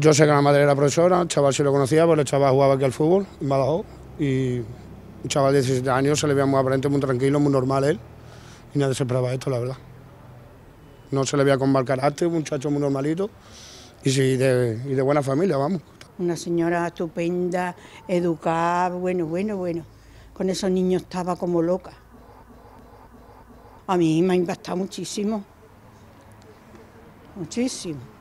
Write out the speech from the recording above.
Yo sé que la madre era profesora, el chaval sí lo conocía, pero pues el chaval jugaba aquí al fútbol, en Badajoz, y un chaval de 17 años se le veía muy aparente, muy tranquilo, muy normal él, y nadie se esperaba esto, la verdad. No se le veía con mal carácter, un muchacho muy normalito, y, sí, y de buena familia, vamos. Una señora estupenda, educada, bueno, bueno, bueno. Con esos niños estaba como loca. A mí me ha impactado muchísimo. Muchísimo.